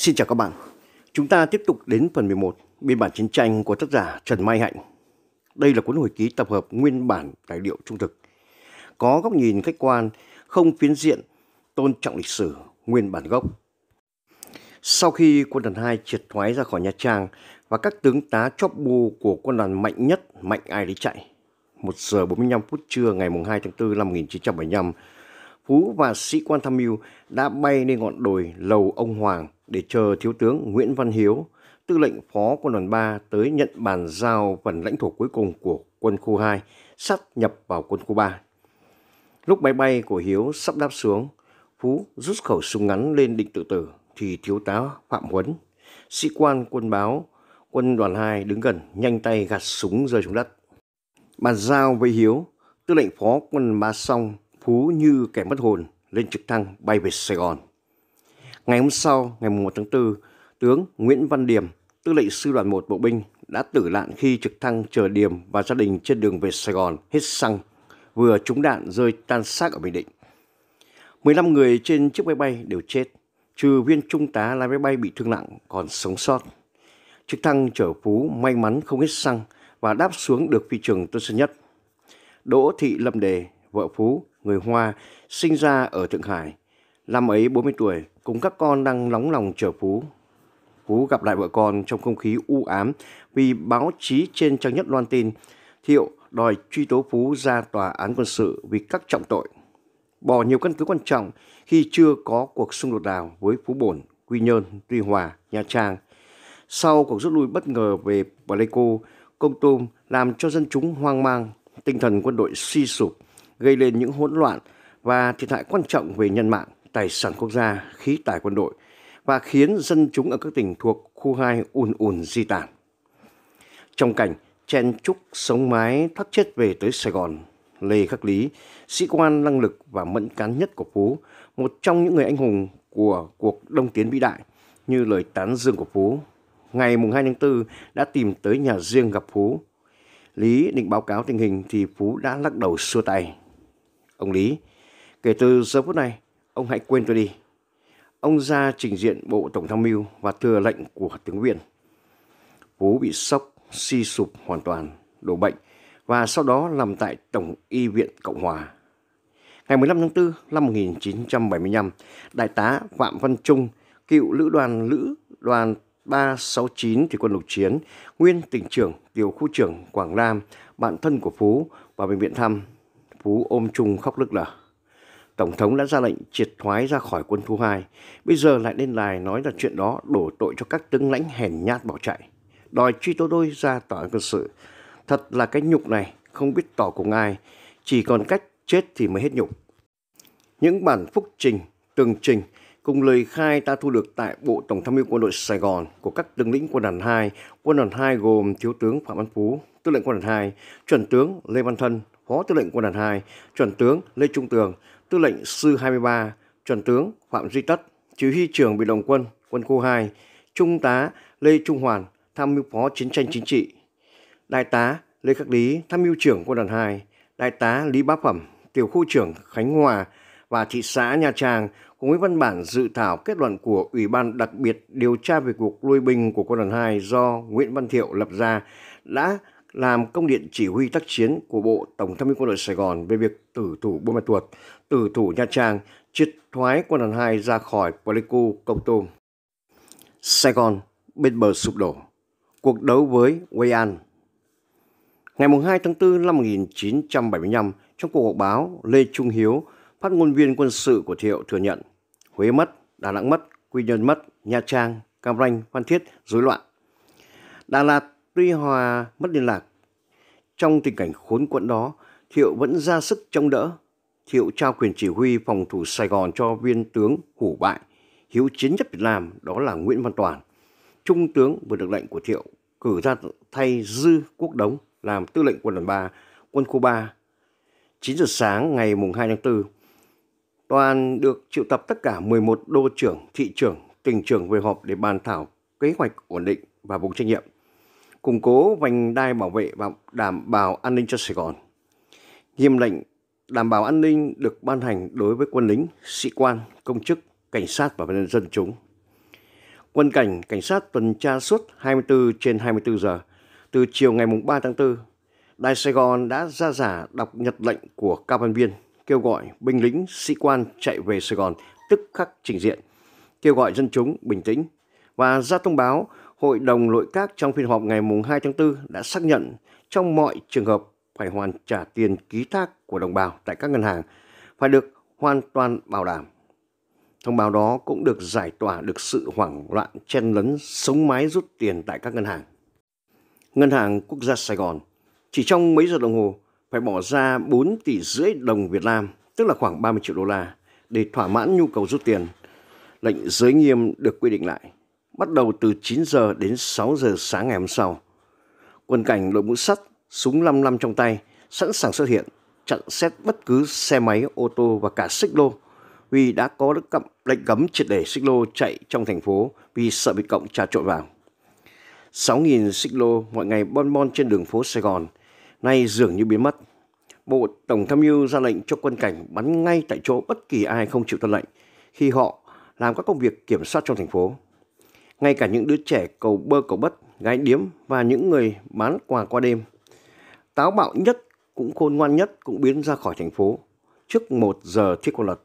Xin chào các bạn. Chúng ta tiếp tục đến phần 11, biên bản chiến tranh của tác giả Trần Mai Hạnh. Đây là cuốn hồi ký tập hợp nguyên bản tài liệu trung thực. Có góc nhìn khách quan, không phiến diện, tôn trọng lịch sử, nguyên bản gốc. Sau khi quân đoàn 2 triệt thoái ra khỏi Nha Trang và các tướng tá chóp bu của quân đoàn mạnh nhất mạnh ai đi chạy, 1 giờ 45 phút trưa ngày 2 tháng 4 năm 1975, Phú và sĩ quan tham mưu đã bay lên ngọn đồi Lầu Ông Hoàng để chờ Thiếu tướng Nguyễn Văn Hiếu, tư lệnh phó quân đoàn 3 tới nhận bàn giao phần lãnh thổ cuối cùng của quân khu 2 sắp nhập vào quân khu 3. Lúc máy bay của Hiếu sắp đáp xuống, Phú rút khẩu súng ngắn lên định tự tử thì thiếu tá Phạm Huấn, sĩ quan quân báo, quân đoàn 2 đứng gần nhanh tay gạt súng rơi xuống đất. Bàn giao với Hiếu, tư lệnh phó quân ba xong, Phú như kẻ mất hồn lên trực thăng bay về Sài Gòn. Ngày hôm sau, ngày 1 tháng 4, tướng Nguyễn Văn Điểm, tư lệnh sư đoàn 1 bộ binh đã tử nạn khi trực thăng chở Điểm và gia đình trên đường về Sài Gòn hết xăng, vừa trúng đạn rơi tan xác ở Bình Định. 15 người trên chiếc máy bay đều chết, trừ viên trung tá lái máy bay bị thương nặng còn sống sót. Trực thăng chở Phú may mắn không hết xăng và đáp xuống được phi trường Tân Sơn Nhất. Đỗ Thị Lâm Đề, vợ Phú, người Hoa, sinh ra ở Thượng Hải, Năm ấy 40 tuổi, cùng các con đang nóng lòng chờ Phú. Phú gặp lại vợ con trong không khí u ám vì báo chí trên trang nhất loan tin Thiệu đòi truy tố Phú ra tòa án quân sự vì các trọng tội. Bỏ nhiều căn cứ quan trọng khi chưa có cuộc xung đột nào với Phú Bổn, Quy Nhơn, Tuy Hòa, Nha Trang. Sau cuộc rút lui bất ngờ về Pleiku, Công tôm làm cho dân chúng hoang mang, tinh thần quân đội suy sụp, gây lên những hỗn loạn và thiệt hại quan trọng về nhân mạng tài sản quốc gia, khí tài quân đội và khiến dân chúng ở các tỉnh thuộc khu 2 ùn ùn di tản. Trong cảnh chen trúc sống mái thoát chết về tới Sài Gòn, Lê Khắc Lý, sĩ quan năng lực và mẫn cán nhất của Phú, một trong những người anh hùng của cuộc đông tiến vĩ đại như lời tán dương của Phú. Ngày mùng 2 tháng 4 đã tìm tới nhà riêng gặp Phú. Lý định báo cáo tình hình thì Phú đã lắc đầu xua tay. Ông Lý, kể từ giờ phút này ông hãy quên tôi đi. Ông ra trình diện Bộ Tổng tham mưu và thừa lệnh của tướng Viên. Phú bị sốc, suy si sụp hoàn toàn, đổ bệnh và sau đó nằm tại Tổng Y viện Cộng hòa. Ngày 15 tháng 4 năm 1975, Đại tá Phạm Văn Trung, cựu lữ đoàn lữ đoàn 369 thì quân lục chiến, nguyên tỉnh trưởng, tiểu khu trưởng Quảng Nam, bạn thân của Phú và bệnh viện thăm. Phú ôm Trung khóc lức lở. Tổng thống đã ra lệnh triệt thoái ra khỏi quân thu hai. Bây giờ lại lên đài nói là chuyện đó đổ tội cho các tướng lãnh hèn nhát bỏ chạy. Đòi truy tố tôi ra tòa quân sự. Thật là cái nhục này, không biết tỏ cùng ai. Chỉ còn cách chết thì mới hết nhục. Những bản phúc trình, tường trình cùng lời khai ta thu được tại Bộ Tổng tham mưu quân đội Sài Gòn của các tướng lĩnh quân đoàn 2. Quân đoàn 2 gồm Thiếu tướng Phạm Văn Phú, tư lệnh quân đoàn 2, chuẩn tướng Lê Văn Thân, phó tư lệnh quân đoàn 2, chuẩn tướng Lê Trung Tường, tư lệnh Sư 23, chuẩn tướng Phạm Duy Tất, chỉ huy trưởng Bị động Quân, Quân khu 2, Trung tá Lê Trung Hoàn, tham mưu phó chiến tranh chính trị, Đại tá Lê Khắc Lý, tham mưu trưởng quân đoàn 2, Đại tá Lý Bá Phẩm, tiểu khu trưởng Khánh Hòa và thị xã Nha Trang cùng với văn bản dự thảo kết luận của Ủy ban đặc biệt điều tra về cuộc lui binh của quân đoàn 2 do Nguyễn Văn Thiệu lập ra đã làm công điện chỉ huy tác chiến của Bộ Tổng tham mưu quân đội Sài Gòn về việc tử thủ Buôn Ma Thuột, tử thủ Nha Trang, triệt thoái quân đoàn 2 ra khỏi Pleiku, Công Tôm. Sài Gòn bên bờ sụp đổ. Cuộc đấu với Wei An. Ngày 2 tháng 4 năm 1975, trong cuộc họp báo, Lê Trung Hiếu, phát ngôn viên quân sự của Thiệu thừa nhận Huế mất, Đà Nẵng mất, Quy Nhơn mất, Nha Trang, Cam Ranh, Phan Thiết rối loạn. Đà Lạt, Tuy Hòa mất liên lạc, trong tình cảnh khốn quẫn đó, Thiệu vẫn ra sức chống đỡ. Thiệu trao quyền chỉ huy phòng thủ Sài Gòn cho viên tướng hủ bại, hiếu chiến nhất Việt Nam đó là Nguyễn Văn Toàn. Trung tướng vừa được lệnh của Thiệu cử ra thay Dư Quốc Đống làm tư lệnh quân đoàn 3, quân khu 3. 9 giờ sáng ngày mùng 2 tháng 4, Toàn được triệu tập tất cả 11 đô trưởng, thị trưởng, tỉnh trưởng về họp để bàn thảo kế hoạch ổn định và vùng trách nhiệm củng cố vành đai bảo vệ và đảm bảo an ninh cho Sài Gòn. Nghiêm lệnh đảm bảo an ninh được ban hành đối với quân lính, sĩ quan, công chức, cảnh sát và nhân dân chúng. Quân cảnh, cảnh sát tuần tra suốt 24 trên 24 giờ. Từ chiều ngày 3 tháng 4, Đài Sài Gòn đã ra giả đọc nhật lệnh của các văn viên kêu gọi binh lính, sĩ quan chạy về Sài Gòn tức khắc trình diện, kêu gọi dân chúng bình tĩnh và ra thông báo Hội đồng nội các trong phiên họp ngày 2 tháng 4 đã xác nhận trong mọi trường hợp phải hoàn trả tiền ký thác của đồng bào tại các ngân hàng phải được hoàn toàn bảo đảm. Thông báo đó cũng được giải tỏa được sự hoảng loạn chen lấn sống mái rút tiền tại các ngân hàng. Ngân hàng Quốc gia Sài Gòn chỉ trong mấy giờ đồng hồ phải bỏ ra 4 tỷ rưỡi đồng Việt Nam, tức là khoảng 30 triệu đô la, để thỏa mãn nhu cầu rút tiền. Lệnh giới nghiêm được quy định lại bắt đầu từ 9 giờ đến 6 giờ sáng ngày hôm sau. Quân cảnh đội mũ sắt, súng 55 trong tay, sẵn sàng xuất hiện, chặn xét bất cứ xe máy, ô tô và cả xích lô. Huy đã có đức cậm lệnh cấm triệt để xích lô chạy trong thành phố vì sợ bị cộng trà trộn vào. 6.000 xích lô mọi ngày bon bon trên đường phố Sài Gòn, nay dường như biến mất. Bộ Tổng tham mưu ra lệnh cho quân cảnh bắn ngay tại chỗ bất kỳ ai không chịu tuân lệnh khi họ làm các công việc kiểm soát trong thành phố ngay cả những đứa trẻ cầu bơ cầu bất, gái điếm và những người bán quà qua đêm. Táo bạo nhất cũng khôn ngoan nhất cũng biến ra khỏi thành phố trước một giờ thiết quân luật.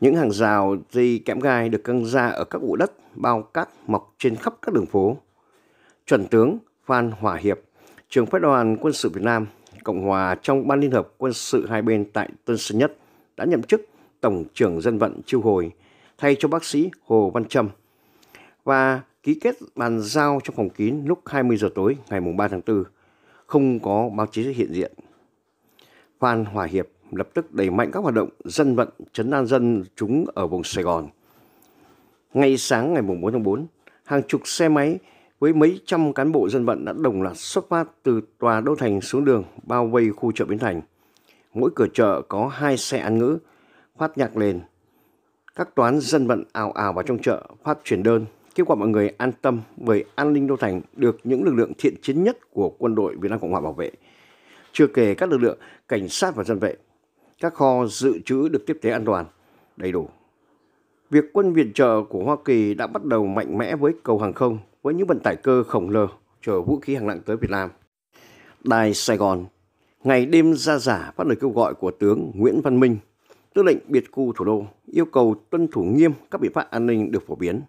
Những hàng rào dây kẽm gai được căng ra ở các ụ đất bao cát mọc trên khắp các đường phố. Chuẩn tướng Phan Hòa Hiệp, trưởng phái đoàn quân sự Việt Nam, Cộng hòa trong Ban Liên hợp quân sự hai bên tại Tân Sơn Nhất đã nhậm chức Tổng trưởng dân vận chiêu hồi thay cho bác sĩ Hồ Văn Trâm và ký kết bàn giao trong phòng kín lúc 20 giờ tối ngày 3 tháng 4, không có báo chí hiện diện. Phan Hòa Hiệp lập tức đẩy mạnh các hoạt động dân vận chấn an dân chúng ở vùng Sài Gòn. Ngay sáng ngày 4 tháng 4, hàng chục xe máy với mấy trăm cán bộ dân vận đã đồng loạt xuất phát từ tòa đô thành xuống đường bao vây khu chợ Bến Thành. Mỗi cửa chợ có hai xe ăn ngữ, phát nhạc lên. Các toán dân vận ào ào vào trong chợ phát truyền đơn, Kết quả mọi người an tâm bởi an ninh Đô Thành được những lực lượng thiện chiến nhất của quân đội Việt Nam Cộng Hòa bảo vệ. Chưa kể các lực lượng cảnh sát và dân vệ, các kho dự trữ được tiếp tế an toàn, đầy đủ. Việc quân viện trợ của Hoa Kỳ đã bắt đầu mạnh mẽ với cầu hàng không, với những vận tải cơ khổng lồ chở vũ khí hạng nặng tới Việt Nam. Đài Sài Gòn ngày đêm ra giả phát lời kêu gọi của tướng Nguyễn Văn Minh, tư lệnh biệt khu thủ đô, yêu cầu tuân thủ nghiêm các biện pháp an ninh được phổ biến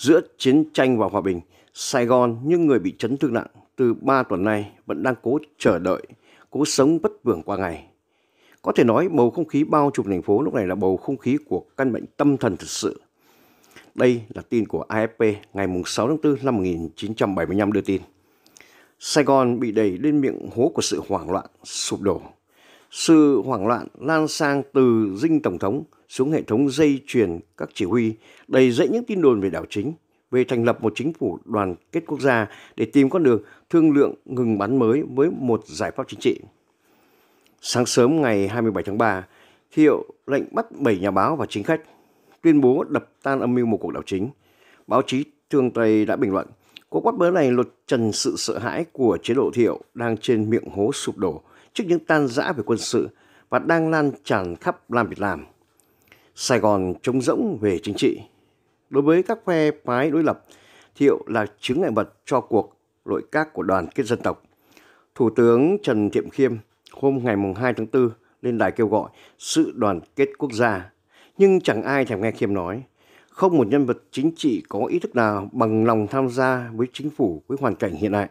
giữa chiến tranh và hòa bình, Sài Gòn những người bị chấn thương nặng từ 3 tuần nay vẫn đang cố chờ đợi, cố sống bất vưởng qua ngày. Có thể nói bầu không khí bao trùm thành phố lúc này là bầu không khí của căn bệnh tâm thần thực sự. Đây là tin của AFP ngày 6 tháng 4 năm 1975 đưa tin. Sài Gòn bị đẩy lên miệng hố của sự hoảng loạn, sụp đổ. Sự hoảng loạn lan sang từ dinh tổng thống xuống hệ thống dây chuyền các chỉ huy, đầy dẫy những tin đồn về đảo chính, về thành lập một chính phủ đoàn kết quốc gia để tìm con đường thương lượng ngừng bắn mới với một giải pháp chính trị. Sáng sớm ngày 27 tháng 3, Thiệu lệnh bắt 7 nhà báo và chính khách, tuyên bố đập tan âm mưu một cuộc đảo chính. Báo chí Thương Tây đã bình luận, cuộc bắt bớ này lột trần sự sợ hãi của chế độ Thiệu đang trên miệng hố sụp đổ trước những tan rã về quân sự và đang lan tràn khắp Nam Việt Nam. Sài Gòn trống rỗng về chính trị. Đối với các phe phái đối lập, Thiệu là chứng ngại vật cho cuộc nội các của đoàn kết dân tộc. Thủ tướng Trần Thiệm Khiêm hôm ngày 2 tháng 4 lên đài kêu gọi sự đoàn kết quốc gia. Nhưng chẳng ai thèm nghe Khiêm nói. Không một nhân vật chính trị có ý thức nào bằng lòng tham gia với chính phủ với hoàn cảnh hiện nay.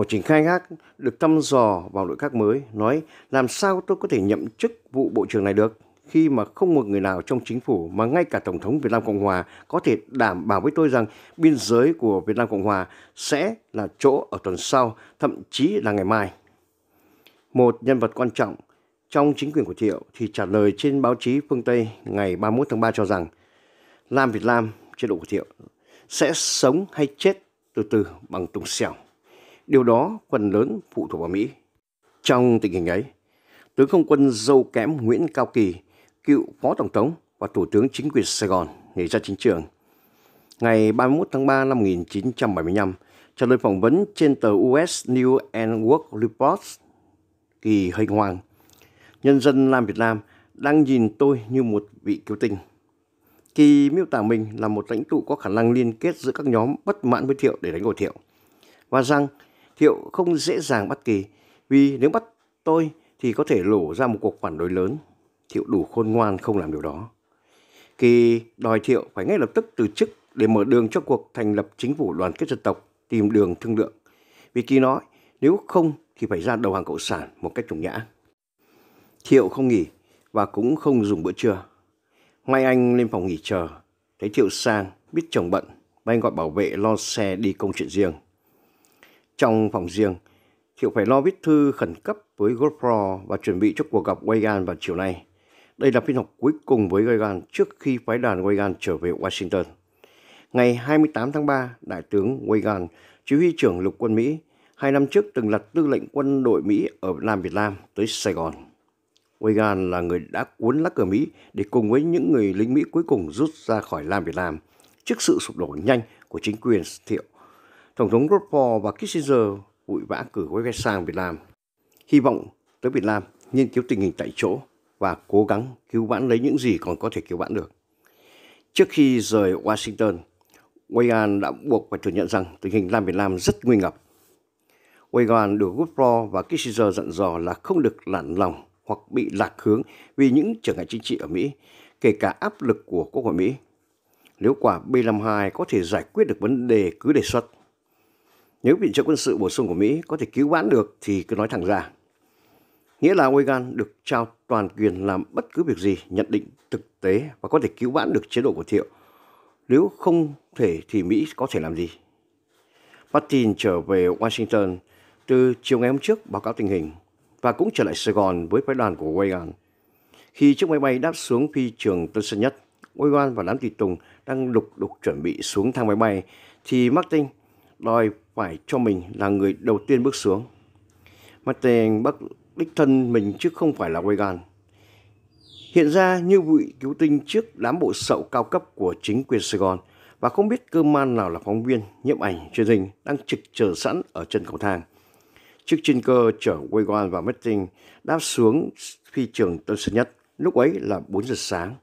Một trình khai khác được thăm dò vào nội các mới nói làm sao tôi có thể nhậm chức vụ bộ trưởng này được khi mà không một người nào trong chính phủ mà ngay cả Tổng thống Việt Nam Cộng Hòa có thể đảm bảo với tôi rằng biên giới của Việt Nam Cộng Hòa sẽ là chỗ ở tuần sau, thậm chí là ngày mai. Một nhân vật quan trọng trong chính quyền của Thiệu thì trả lời trên báo chí phương Tây ngày 31 tháng 3 cho rằng Lam Việt Nam chế độ của Thiệu sẽ sống hay chết từ từ bằng tùng xẻo. Điều đó phần lớn phụ thuộc vào Mỹ. Trong tình hình ấy, tướng không quân dâu kém Nguyễn Cao Kỳ, cựu phó tổng thống và thủ tướng chính quyền Sài Gòn nhảy ra chính trường. Ngày 31 tháng 3 năm 1975, trả lời phỏng vấn trên tờ US New and World Report, Kỳ hình hoàng, nhân dân Nam Việt Nam đang nhìn tôi như một vị cứu tinh. Kỳ miêu tả mình là một lãnh tụ có khả năng liên kết giữa các nhóm bất mãn với Thiệu để đánh đổ Thiệu và rằng Thiệu không dễ dàng bắt Kỳ, vì nếu bắt tôi thì có thể lổ ra một cuộc phản đối lớn. Thiệu đủ khôn ngoan không làm điều đó. Kỳ đòi Thiệu phải ngay lập tức từ chức để mở đường cho cuộc thành lập chính phủ đoàn kết dân tộc, tìm đường thương lượng. Vì Kỳ nói, nếu không thì phải ra đầu hàng Cộng sản một cách trùng nhã. Thiệu không nghỉ và cũng không dùng bữa trưa. Mai Anh lên phòng nghỉ chờ, thấy Thiệu sang, biết chồng bận, Mai Anh gọi bảo vệ lo xe đi công chuyện riêng. Trong phòng riêng, Thiệu phải lo viết thư khẩn cấp với Godfrey và chuẩn bị cho cuộc gặp Reagan vào chiều nay. Đây là phiên họp cuối cùng với Reagan trước khi phái đoàn Reagan trở về Washington. Ngày 28 tháng 3, Đại tướng Reagan, chỉ huy trưởng lục quân Mỹ, hai năm trước từng là tư lệnh quân đội Mỹ ở Nam Việt Nam tới Sài Gòn. Reagan là người đã cuốn lá cờ Mỹ để cùng với những người lính Mỹ cuối cùng rút ra khỏi Nam Việt Nam trước sự sụp đổ nhanh của chính quyền Thiệu – Tổng thống Roosevelt và Kissinger vội vã cử Wei sang Việt Nam, hy vọng tới Việt Nam nghiên cứu tình hình tại chỗ và cố gắng cứu vãn lấy những gì còn có thể cứu vãn được. Trước khi rời Washington, Wayan đã buộc phải thừa nhận rằng tình hình Nam Việt Nam rất nguy ngập. Wayan được Woodrow và Kissinger dặn dò là không được lản lòng hoặc bị lạc hướng vì những trở ngại chính trị ở Mỹ, kể cả áp lực của Quốc hội Mỹ. Nếu quả B-52 có thể giải quyết được vấn đề cứ đề xuất, nếu viện trợ quân sự bổ sung của Mỹ có thể cứu vãn được thì cứ nói thẳng ra. Nghĩa là Reagan được trao toàn quyền làm bất cứ việc gì nhận định thực tế và có thể cứu vãn được chế độ của Thiệu. Nếu không thể thì Mỹ có thể làm gì? Martin trở về Washington từ chiều ngày hôm trước báo cáo tình hình và cũng trở lại Sài Gòn với phái đoàn của Reagan. Khi chiếc máy bay đáp xuống phi trường Tân Sơn Nhất, Reagan và đám tùy tùng đang lục đục chuẩn bị xuống thang máy bay thì Martin đòi phải cho mình là người đầu tiên bước xuống. Martin bắt đích thân mình chứ không phải là Reagan. Hiện ra như bụi cứu tinh trước đám bộ sậu cao cấp của chính quyền Sài Gòn và không biết cơ man nào là phóng viên, nhiếp ảnh, truyền hình đang trực chờ sẵn ở chân cầu thang. Chiếc trên cơ chở Wagon và Meting đáp xuống phi trường Tân Sơn Nhất, lúc ấy là 4 giờ sáng.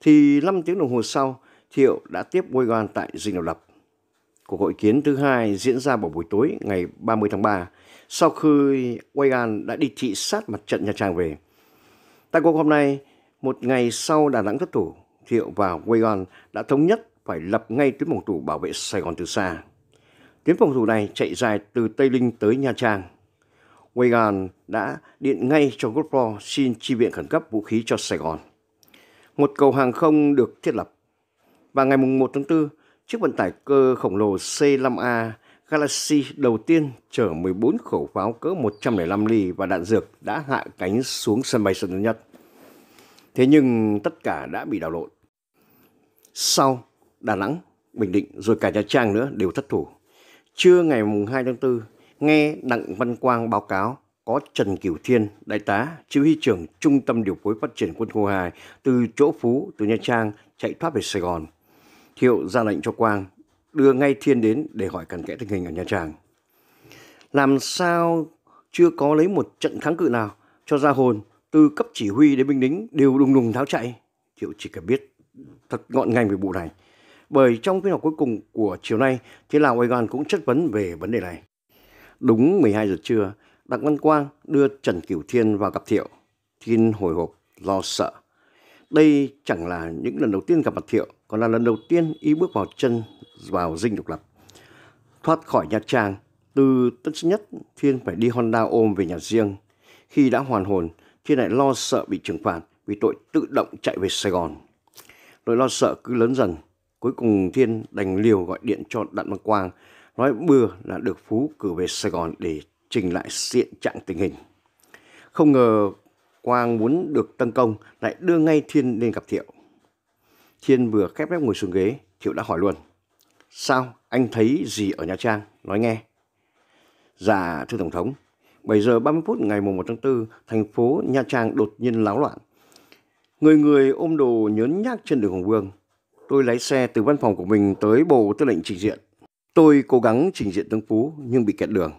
Thì 5 tiếng đồng hồ sau, Thiệu đã tiếp Wagon tại Dinh Độc Lập. Cuộc hội kiến thứ hai diễn ra vào buổi tối ngày 30 tháng 3 sau khi Reagan đã đi trị sát mặt trận Nha Trang về. Tại cuộc họp này, một ngày sau Đà Nẵng thất thủ, Thiệu và Reagan đã thống nhất phải lập ngay tuyến phòng thủ bảo vệ Sài Gòn từ xa. Tuyến phòng thủ này chạy dài từ Tây Linh tới Nha Trang. Reagan đã điện ngay cho Godfrey xin chi viện khẩn cấp vũ khí cho Sài Gòn. Một cầu hàng không được thiết lập. Và ngày 1 tháng 4, chiếc vận tải cơ khổng lồ C-5A Galaxy đầu tiên chở 14 khẩu pháo cỡ 105 ly và đạn dược đã hạ cánh xuống sân bay Tân Sơn Nhất. Thế nhưng tất cả đã bị đảo lộn. Sau, Đà Nẵng, Bình Định rồi cả Nha Trang nữa đều thất thủ. Trưa ngày 2 tháng 4, nghe Đặng Văn Quang báo cáo có Trần Cửu Thiên, đại tá, chỉ huy trưởng Trung tâm Điều phối Phát triển Quân khu 2 từ chỗ Phú, từ Nha Trang chạy thoát về Sài Gòn – Thiệu ra lệnh cho Quang đưa ngay Thiên đến để hỏi cặn kẽ tình hình ở Nha Trang. Làm sao chưa có lấy một trận kháng cự nào cho ra hồn từ cấp chỉ huy đến binh lính đều đùng đùng tháo chạy. Thiệu chỉ cần biết thật ngọn ngành về vụ này. Bởi trong phiên họp cuối cùng của chiều nay, thì Lào Oigan cũng chất vấn về vấn đề này. Đúng 12 giờ trưa, Đặng Văn Quang đưa Trần Cửu Thiên vào gặp Thiệu. Thiên hồi hộp, lo sợ. Đây chẳng là những lần đầu tiên gặp mặt Thiệu, còn là lần đầu tiên y bước vào chân vào dinh độc lập. Thoát khỏi Nha Trang, từ tất nhất Thiên phải đi Honda ôm về nhà riêng. Khi đã hoàn hồn, Thiên lại lo sợ bị trừng phạt vì tội tự động chạy về Sài Gòn. Nỗi lo sợ cứ lớn dần, cuối cùng Thiên đành liều gọi điện cho Đặng Văn Quang, nói bừa là được Phú cử về Sài Gòn để trình lại diện trạng tình hình. Không ngờ Quang muốn được tấn công lại đưa ngay Thiên lên gặp Thiệu. Thiên vừa khép mép ngồi xuống ghế, Thiệu đã hỏi luôn. Sao anh thấy gì ở Nha Trang? Nói nghe. Dạ thưa Tổng thống, 7 giờ 30 phút ngày 1 tháng 4, thành phố Nha Trang đột nhiên láo loạn. Người người ôm đồ nhớn nhác trên đường Hùng Vương. Tôi lái xe từ văn phòng của mình tới Bộ Tư lệnh Trình diện. Tôi cố gắng trình diện Tướng Phú nhưng bị kẹt đường.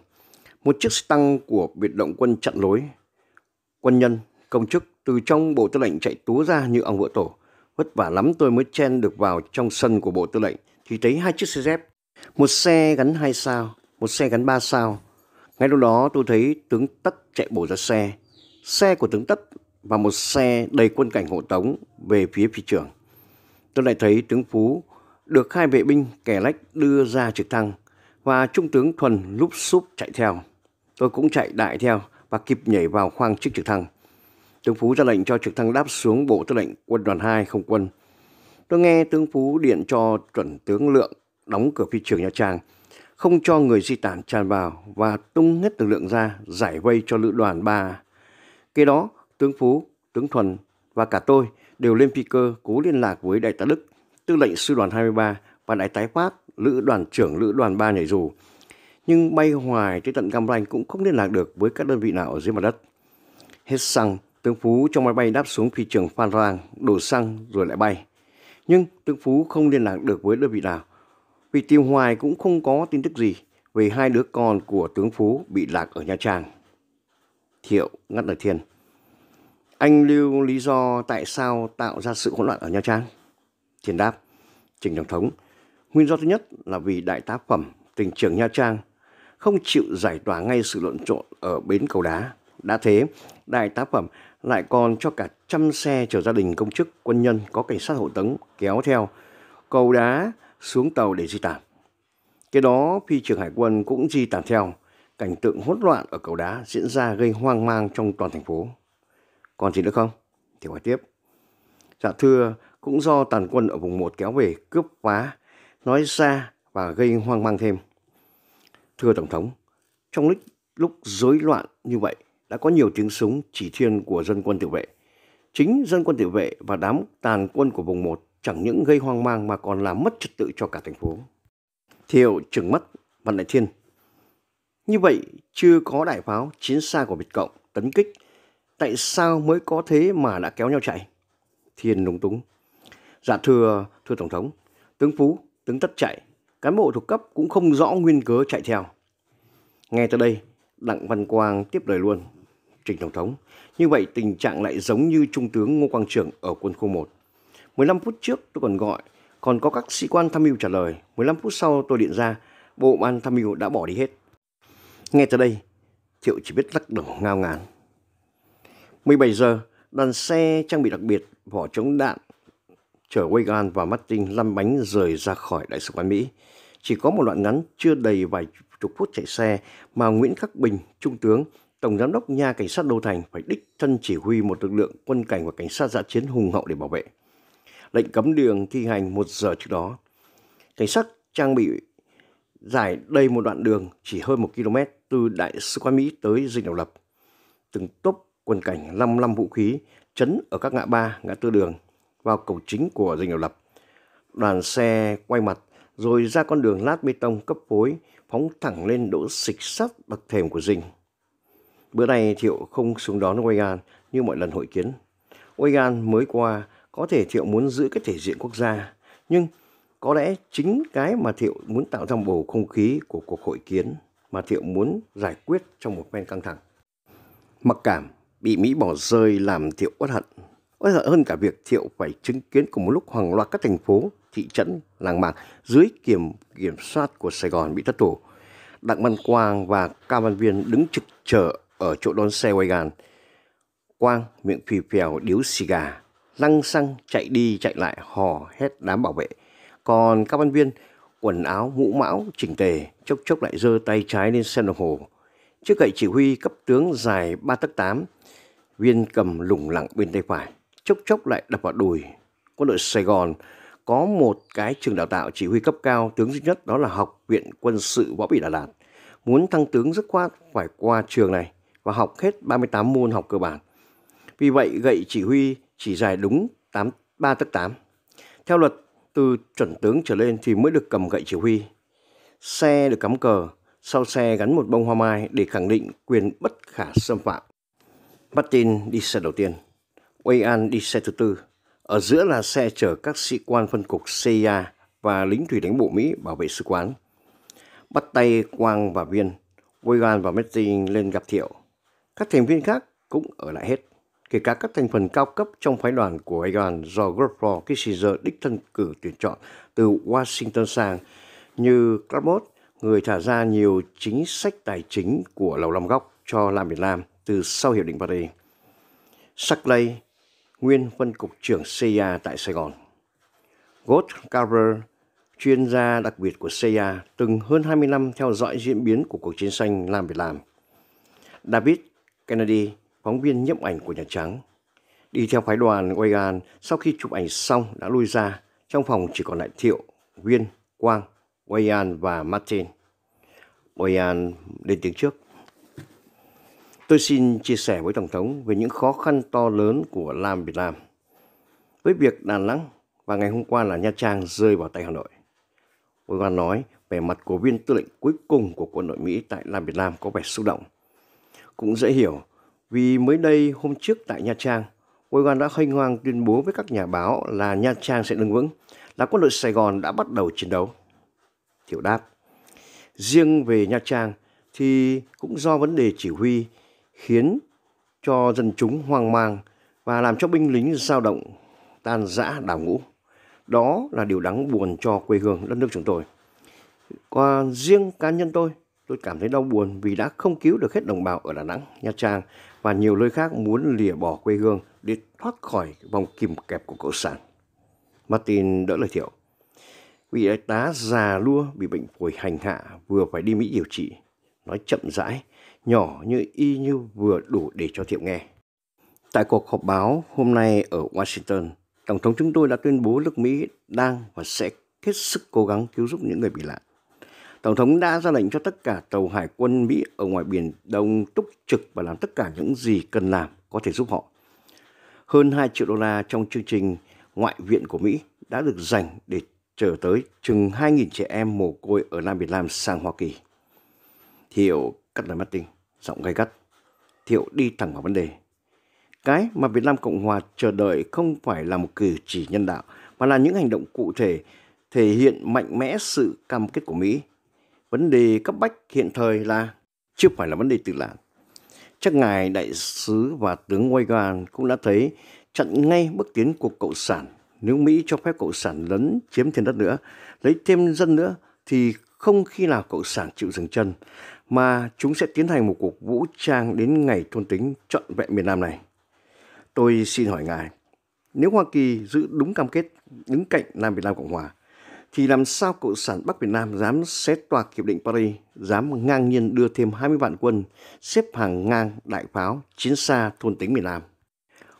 Một chiếc tăng của biệt động quân chặn lối. Quân nhân Công chức từ trong bộ tư lệnh chạy túa ra như ông vựa tổ. Vất vả lắm tôi mới chen được vào trong sân của bộ tư lệnh thì thấy hai chiếc xe dép. Một xe gắn hai sao, một xe gắn ba sao. Ngay lúc đó tôi thấy tướng Tất chạy bổ ra xe. Xe của tướng Tất và một xe đầy quân cảnh hộ tống về phía phi trường. Tôi lại thấy tướng Phú được hai vệ binh kẻ lách đưa ra trực thăng và trung tướng Thuần lúc xúc chạy theo. Tôi cũng chạy đại theo và kịp nhảy vào khoang chiếc trực thăng. Tướng Phú ra lệnh cho trực thăng đáp xuống Bộ Tư lệnh Quân đoàn 2 Không quân. Tôi nghe tướng Phú điện cho chuẩn tướng Lượng đóng cửa phi trường Nha Trang, không cho người di tản tràn vào và tung hết lực lượng ra giải vây cho lữ đoàn 3. Kế đó, tướng Phú, tướng Thuần và cả tôi đều lên phi cơ cố liên lạc với đại tá Đức, tư lệnh sư đoàn 23 và đại tá Pháp, lữ đoàn trưởng lữ đoàn 3 nhảy dù. Nhưng bay hoài tới tận Cam Ranh cũng không liên lạc được với các đơn vị nào ở dưới mặt đất. Hết xăng, Tướng Phú trong máy bay đáp xuống phi trường Phan Rang, đổ xăng rồi lại bay. Nhưng Tướng Phú không liên lạc được với đơn vị nào. Vì tìm hoài cũng không có tin tức gì về hai đứa con của Tướng Phú bị lạc ở Nha Trang. Thiệu ngắt lời Thiên. Anh lưu lý do tại sao tạo ra sự hỗn loạn ở Nha Trang? Thiên đáp. Trình Tổng thống. Nguyên do thứ nhất là vì đại tá phẩm tỉnh trưởng Nha Trang không chịu giải tỏa ngay sự lộn trộn ở bến cầu đá. Đã thế, đại tá phẩm lại còn cho cả trăm xe chở gia đình công chức, quân nhân có cảnh sát hộ tống kéo theo cầu đá xuống tàu để di tản. Cái đó phi trường hải quân cũng di tản theo, cảnh tượng hỗn loạn ở cầu đá diễn ra gây hoang mang trong toàn thành phố. Còn gì nữa không? Thì hỏi tiếp. Dạ thưa, cũng do tàn quân ở vùng 1 kéo về cướp phá, nói ra và gây hoang mang thêm. Thưa Tổng thống, trong lúc, lúc rối loạn như vậy, đã có nhiều tiếng súng chỉ thiên của dân quân tự vệ. Chính dân quân tự vệ và đám tàn quân của vùng 1 chẳng những gây hoang mang mà còn làm mất trật tự cho cả thành phố. Thiệu trừng mắt Văn Đại Thiên. Như vậy, chưa có đại pháo, chiến xa của Việt Cộng, tấn kích. Tại sao mới có thế mà đã kéo nhau chạy? Thiên lúng túng. Dạ thưa, thưa Tổng thống, tướng Phú, tướng Tất chạy, cán bộ thuộc cấp cũng không rõ nguyên cớ chạy theo. Nghe tới đây, Đặng Văn Quang tiếp lời luôn. Trình Tổng thống. Như vậy, tình trạng lại giống như Trung tướng Ngô Quang Trường ở quân khu 1. 15 phút trước tôi còn gọi, còn có các sĩ quan tham mưu trả lời. 15 phút sau tôi điện ra, bộ ban tham mưu đã bỏ đi hết. Nghe tới đây, Thiệu chỉ biết lắc đầu ngao ngán. 17 giờ, đoàn xe trang bị đặc biệt, vỏ chống đạn, chở Reagan và Martin lăn bánh rời ra khỏi Đại sứ quán Mỹ. Chỉ có một đoạn ngắn chưa đầy vài chục phút chạy xe mà Nguyễn Khắc Bình, Trung tướng, Tổng Giám đốc Nha cảnh sát Đô Thành phải đích thân chỉ huy một lực lượng quân cảnh và cảnh sát giã chiến hùng hậu để bảo vệ. Lệnh cấm đường thi hành một giờ trước đó. Cảnh sát trang bị dài đầy một đoạn đường chỉ hơn một km từ Đại sứ quán Mỹ tới Dinh Độc Lập. Từng tốp quân cảnh 55 vũ khí chấn ở các ngã ba, ngã tư đường vào cầu chính của Dinh Độc Lập. Đoàn xe quay mặt rồi ra con đường lát bê tông cấp phối phóng thẳng lên đỗ xịch sắt bậc thềm của dinh. Bữa nay Thiệu không xuống đón Reagan như mọi lần hội kiến. Reagan mới qua, có thể Thiệu muốn giữ cái thể diện quốc gia, nhưng có lẽ chính cái mà Thiệu muốn tạo ra bầu không khí của cuộc hội kiến mà Thiệu muốn giải quyết trong một phen căng thẳng. Mặc cảm bị Mỹ bỏ rơi làm Thiệu uất hận. Uất hận hơn cả việc Thiệu phải chứng kiến cùng một lúc hoàng loạt các thành phố, thị trấn, làng mạc dưới kiểm kiểm soát của Sài Gòn bị thất thủ. Đặng Văn Quang và Cao Văn Viên đứng trực chờ ở chỗ đón xe wagon. Quang miệng phì phèo điếu xì gà, lăng xăng chạy đi chạy lại hò hét đám bảo vệ. Còn các văn viên quần áo mũ mão chỉnh tề chốc chốc lại giơ tay trái lên xem đồng hồ. Trước gậy chỉ huy cấp tướng dài 3 tấc 8, viên cầm lủng lẳng bên tay phải, chốc chốc lại đập vào đùi. Quân đội Sài Gòn có một cái trường đào tạo chỉ huy cấp cao tướng duy nhất đó là Học viện Quân sự Võ Bị Đà Lạt. Muốn thăng tướng rất khoát phải qua trường này và học hết 38 môn học cơ bản. Vì vậy, gậy chỉ huy chỉ dài đúng 8, 3 tấc 8. Theo luật, từ chuẩn tướng trở lên thì mới được cầm gậy chỉ huy. Xe được cắm cờ, sau xe gắn một bông hoa mai để khẳng định quyền bất khả xâm phạm. Martin đi xe đầu tiên, Wayan đi xe thứ tư. Ở giữa là xe chở các sĩ quan phân cục CIA và lính thủy đánh bộ Mỹ bảo vệ sứ quán. Bắt tay Quang và Viên, Wayan và Martin lên gặp Thiệu. Các thành viên khác cũng ở lại hết, kể cả các thành phần cao cấp trong phái đoàn của Reagan do Woodrow Kissinger đích thân cử tuyển chọn từ Washington sang như Clark người thả ra nhiều chính sách tài chính của Lầu Năm Góc cho làm Việt Nam từ sau Hiệp định Paris. Sackley, nguyên phân cục trưởng CIA tại Sài Gòn. Gold Carver, chuyên gia đặc biệt của CIA, từng hơn 20 năm theo dõi diễn biến của cuộc chiến tranh Nam Việt Nam. David Kennedy, phóng viên nhiếp ảnh của Nhà Trắng, đi theo phái đoàn Reagan sau khi chụp ảnh xong đã lui ra, trong phòng chỉ còn lại Thiệu, Viên, Quang, Wayan và Martin. Wayan lên tiếng trước. Tôi xin chia sẻ với Tổng thống về những khó khăn to lớn của Lam Việt Nam. Với việc Đà Nẵng và ngày hôm qua là Nha Trang rơi vào tay Hà Nội. Wayan nói về mặt của viên tư lệnh cuối cùng của quân đội Mỹ tại Lam Việt Nam có vẻ xúc động – cũng dễ hiểu vì mới đây hôm trước tại Nha Trang, Oegan đã hoành hoang tuyên bố với các nhà báo là Nha Trang sẽ đứng vững, là quân đội Sài Gòn đã bắt đầu chiến đấu. Thiệu đáp, riêng về Nha Trang thì cũng do vấn đề chỉ huy khiến cho dân chúng hoang mang và làm cho binh lính dao động tan rã đảo ngũ. Đó là điều đáng buồn cho quê hương đất nước chúng tôi. Còn riêng cá nhân tôi Tôi cảm thấy đau buồn vì đã không cứu được hết đồng bào ở Đà Nẵng, Nha Trang và nhiều nơi khác muốn lìa bỏ quê hương để thoát khỏi vòng kìm kẹp của cộng sản. Martin đỡ lời thiệu. Vị đại tá già lua bị bệnh phổi hành hạ vừa phải đi Mỹ điều trị. Nói chậm rãi, nhỏ như y như vừa đủ để cho thiệu nghe. Tại cuộc họp báo hôm nay ở Washington, Tổng thống chúng tôi đã tuyên bố nước Mỹ đang và sẽ hết sức cố gắng cứu giúp những người bị nạn. Tổng thống đã ra lệnh cho tất cả tàu hải quân Mỹ ở ngoài Biển Đông túc trực và làm tất cả những gì cần làm có thể giúp họ. Hơn 2 triệu đô la trong chương trình ngoại viện của Mỹ đã được dành để chở tới chừng 2.000 trẻ em mồ côi ở Nam Việt Nam sang Hoa Kỳ. Thiệu cắt lời Martin, giọng gay gắt. Thiệu đi thẳng vào vấn đề. Cái mà Việt Nam Cộng Hòa chờ đợi không phải là một cử chỉ nhân đạo, mà là những hành động cụ thể thể hiện mạnh mẽ sự cam kết của Mỹ vấn đề cấp bách hiện thời là chưa phải là vấn đề tự làm. Chắc ngài đại sứ và tướng Weigand cũng đã thấy chặn ngay bước tiến của Cộng sản. Nếu Mỹ cho phép Cộng sản lấn chiếm thêm đất nữa, lấy thêm dân nữa thì không khi nào Cộng sản chịu dừng chân, mà chúng sẽ tiến hành một cuộc vũ trang đến ngày thôn tính trọn vẹn miền Nam này. Tôi xin hỏi ngài, nếu Hoa Kỳ giữ đúng cam kết đứng cạnh Nam Việt Nam Cộng Hòa, thì làm sao Cộng sản Bắc Việt Nam dám xé toạc Hiệp định Paris, dám ngang nhiên đưa thêm 20 vạn quân xếp hàng ngang đại pháo chiến xa thôn tính miền Nam.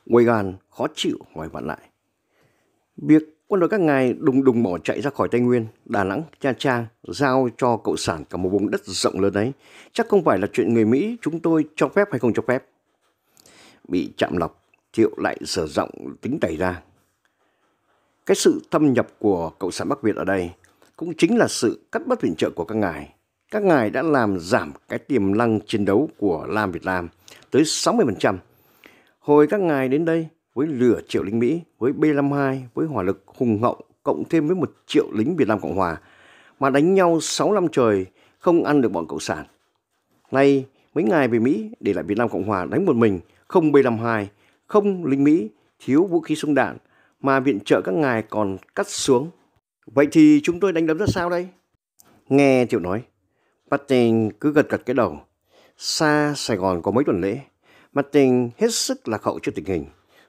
Quay gan khó chịu hỏi vặn lại. Việc quân đội các ngài đùng đùng bỏ chạy ra khỏi Tây Nguyên, Đà Nẵng, Nha Trang giao cho Cộng sản cả một vùng đất rộng lớn đấy chắc không phải là chuyện người Mỹ chúng tôi cho phép hay không cho phép. Bị chạm lọc, Thiệu lại sở rộng tính tẩy ra, cái sự thâm nhập của Cộng sản Bắc Việt ở đây cũng chính là sự cắt bớt viện trợ của các ngài. Các ngài đã làm giảm cái tiềm năng chiến đấu của Lam Việt Nam tới 60%. Hồi các ngài đến đây với lửa triệu lính Mỹ, với B-52, với hỏa lực hùng hậu cộng thêm với một triệu lính Việt Nam Cộng Hòa mà đánh nhau 6 năm trời không ăn được bọn Cộng sản. Nay mấy ngài về Mỹ để lại Việt Nam Cộng Hòa đánh một mình, không B-52, không lính Mỹ, thiếu vũ khí súng đạn, mà viện trợ các ngài còn cắt xuống. Vậy thì chúng tôi đánh đấm ra sao đây? Nghe Thiệu nói, Martin cứ gật gật cái đầu. Xa Sài Gòn có mấy tuần lễ, Martin hết sức là hậu trước tình hình.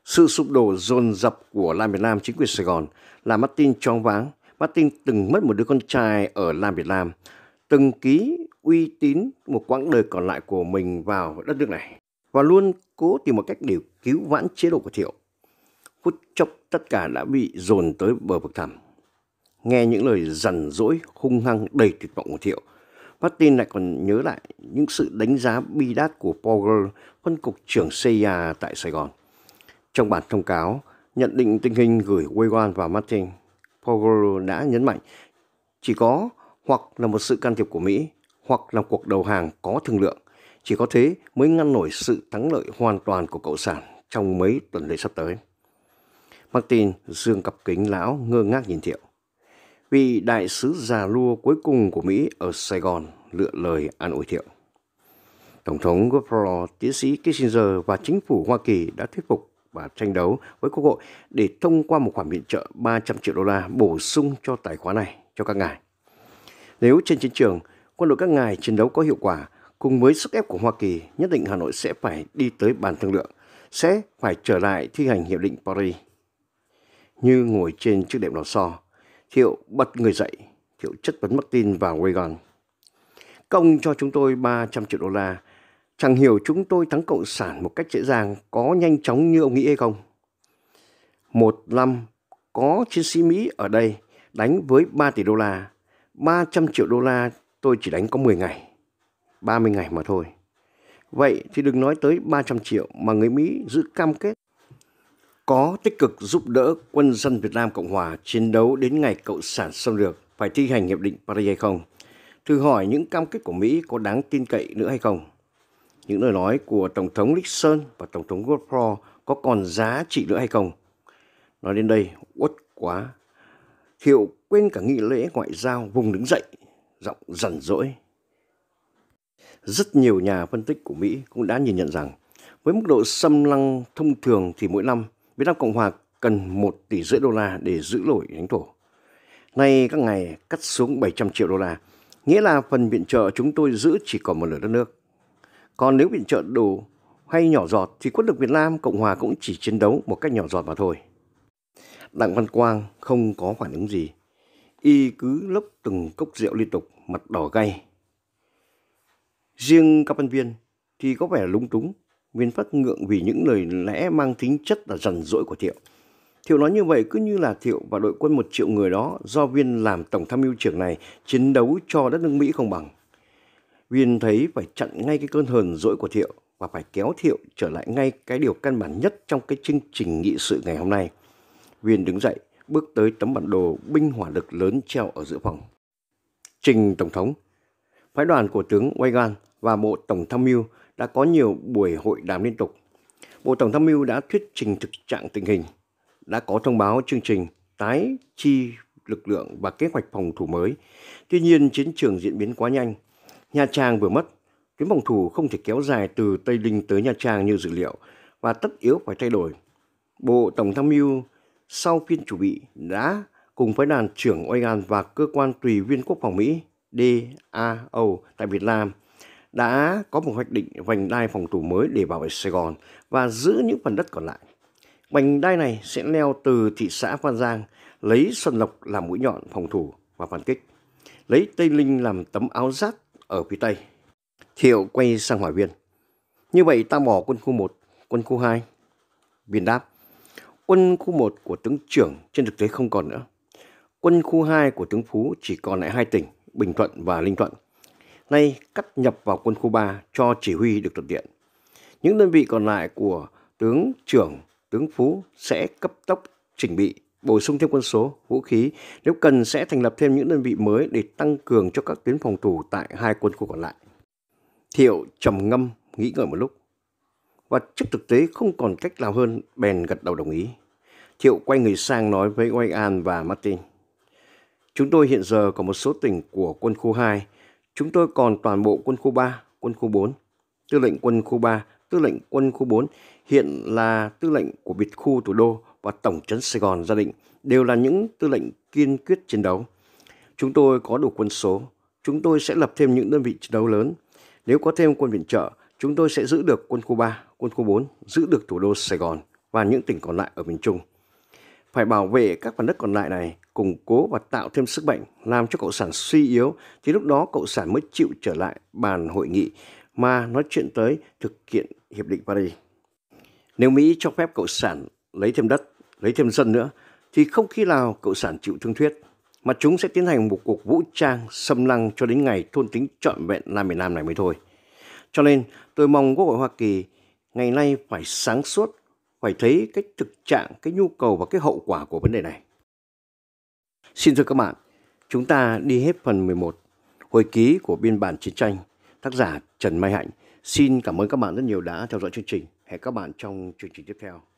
Sự sụp đổ dồn dập của Lam Việt Nam chính quyền Sài Gòn là Martin choáng váng. Martin từng mất một đứa con trai ở Lam Việt Nam, từng ký uy tín một quãng đời còn lại của mình vào đất nước này và luôn cố tìm một cách để cứu vãn chế độ của Thiệu phút chốc tất cả đã bị dồn tới bờ vực thẳm. Nghe những lời dằn dỗi, hung hăng đầy tuyệt vọng của Thiệu, Martin lại còn nhớ lại những sự đánh giá bi đát của Powell, phân cục trưởng CIA tại Sài Gòn. Trong bản thông cáo, nhận định tình hình gửi Waywan và Martin, Powell đã nhấn mạnh chỉ có hoặc là một sự can thiệp của Mỹ, hoặc là cuộc đầu hàng có thương lượng. Chỉ có thế mới ngăn nổi sự thắng lợi hoàn toàn của Cộng sản trong mấy tuần lễ sắp tới. Martin dương cặp kính lão ngơ ngác nhìn Thiệu. Vị đại sứ già lua cuối cùng của Mỹ ở Sài Gòn lựa lời an ủi Thiệu. Tổng thống Woodrow, tiến sĩ Kissinger và chính phủ Hoa Kỳ đã thuyết phục và tranh đấu với Quốc hội để thông qua một khoản viện trợ 300 triệu đô la bổ sung cho tài khoá này cho các ngài. Nếu trên chiến trường, quân đội các ngài chiến đấu có hiệu quả, cùng với sức ép của Hoa Kỳ, nhất định Hà Nội sẽ phải đi tới bàn thương lượng, sẽ phải trở lại thi hành Hiệp định Paris như ngồi trên chiếc đệm lò xo. Thiệu bật người dậy, Thiệu chất vấn Martin và Wagon. Công cho chúng tôi 300 triệu đô la, chẳng hiểu chúng tôi thắng Cộng sản một cách dễ dàng, có nhanh chóng như ông nghĩ hay không? Một năm có chiến sĩ Mỹ ở đây đánh với 3 tỷ đô la, 300 triệu đô la tôi chỉ đánh có 10 ngày, 30 ngày mà thôi. Vậy thì đừng nói tới 300 triệu mà người Mỹ giữ cam kết có tích cực giúp đỡ quân dân Việt Nam Cộng Hòa chiến đấu đến ngày Cộng sản xâm lược phải thi hành Hiệp định Paris hay không? Thử hỏi những cam kết của Mỹ có đáng tin cậy nữa hay không? Những lời nói của Tổng thống Nixon và Tổng thống Godfrey có còn giá trị nữa hay không? Nói đến đây, uất quá. hiệu quên cả nghi lễ ngoại giao vùng đứng dậy, giọng dần dỗi. Rất nhiều nhà phân tích của Mỹ cũng đã nhìn nhận rằng với mức độ xâm lăng thông thường thì mỗi năm Việt Nam Cộng Hòa cần 1 tỷ rưỡi đô la để giữ nổi lãnh thổ. Nay các ngày cắt xuống 700 triệu đô la, nghĩa là phần viện trợ chúng tôi giữ chỉ còn một nửa đất nước. Còn nếu viện trợ đủ hay nhỏ giọt thì quân lực Việt Nam Cộng Hòa cũng chỉ chiến đấu một cách nhỏ giọt mà thôi. Đặng Văn Quang không có phản ứng gì. Y cứ lốc từng cốc rượu liên tục, mặt đỏ gay. Riêng các văn viên thì có vẻ lúng túng Viên phát ngượng vì những lời lẽ mang tính chất là rằn rỗi của Thiệu. Thiệu nói như vậy cứ như là Thiệu và đội quân một triệu người đó do Viên làm tổng tham mưu trưởng này chiến đấu cho đất nước Mỹ không bằng. Viên thấy phải chặn ngay cái cơn hờn dỗi của Thiệu và phải kéo Thiệu trở lại ngay cái điều căn bản nhất trong cái chương trình nghị sự ngày hôm nay. Viên đứng dậy, bước tới tấm bản đồ binh hỏa lực lớn treo ở giữa phòng. Trình Tổng thống, phái đoàn của tướng Weigand và bộ Tổng tham mưu đã có nhiều buổi hội đàm liên tục. Bộ Tổng tham mưu đã thuyết trình thực trạng tình hình, đã có thông báo chương trình tái chi lực lượng và kế hoạch phòng thủ mới. Tuy nhiên, chiến trường diễn biến quá nhanh. Nha Trang vừa mất, tuyến phòng thủ không thể kéo dài từ Tây Ninh tới Nha Trang như dự liệu và tất yếu phải thay đổi. Bộ Tổng tham mưu sau phiên chủ bị đã cùng với đoàn trưởng Oigan và cơ quan tùy viên quốc phòng Mỹ DAO tại Việt Nam – đã có một hoạch định vành đai phòng thủ mới để bảo vệ Sài Gòn và giữ những phần đất còn lại. Vành đai này sẽ leo từ thị xã Phan Giang, lấy Xuân Lộc làm mũi nhọn phòng thủ và phản kích, lấy Tây Linh làm tấm áo giáp ở phía Tây. Thiệu quay sang hỏi Viên. Như vậy ta bỏ quân khu 1, quân khu 2. Viên đáp. Quân khu 1 của tướng trưởng trên thực tế không còn nữa. Quân khu 2 của tướng Phú chỉ còn lại hai tỉnh, Bình Thuận và Linh Thuận – nay cắt nhập vào quân khu 3 cho chỉ huy được thuận tiện. Những đơn vị còn lại của tướng trưởng, tướng phú sẽ cấp tốc chỉnh bị, bổ sung thêm quân số, vũ khí, nếu cần sẽ thành lập thêm những đơn vị mới để tăng cường cho các tuyến phòng thủ tại hai quân khu còn lại. Thiệu trầm ngâm, nghĩ ngợi một lúc. Và trước thực tế không còn cách nào hơn, bèn gật đầu đồng ý. Thiệu quay người sang nói với Oanh An và Martin. Chúng tôi hiện giờ có một số tỉnh của quân khu 2 Chúng tôi còn toàn bộ quân khu 3, quân khu 4, tư lệnh quân khu 3, tư lệnh quân khu 4, hiện là tư lệnh của biệt khu thủ đô và tổng trấn Sài Gòn gia định đều là những tư lệnh kiên quyết chiến đấu. Chúng tôi có đủ quân số, chúng tôi sẽ lập thêm những đơn vị chiến đấu lớn. Nếu có thêm quân viện trợ, chúng tôi sẽ giữ được quân khu 3, quân khu 4, giữ được thủ đô Sài Gòn và những tỉnh còn lại ở miền Trung phải bảo vệ các phần đất còn lại này, củng cố và tạo thêm sức mạnh, làm cho cộng sản suy yếu, thì lúc đó cộng sản mới chịu trở lại bàn hội nghị mà nói chuyện tới thực hiện Hiệp định Paris. Nếu Mỹ cho phép cộng sản lấy thêm đất, lấy thêm dân nữa, thì không khi nào cộng sản chịu thương thuyết, mà chúng sẽ tiến hành một cuộc vũ trang xâm lăng cho đến ngày thôn tính trọn vẹn Nam miền Nam này mới thôi. Cho nên, tôi mong Quốc hội Hoa Kỳ ngày nay phải sáng suốt phải thấy cái thực trạng, cái nhu cầu và cái hậu quả của vấn đề này. Xin thưa các bạn, chúng ta đi hết phần 11 hồi ký của biên bản chiến tranh, tác giả Trần Mai Hạnh. Xin cảm ơn các bạn rất nhiều đã theo dõi chương trình. Hẹn các bạn trong chương trình tiếp theo.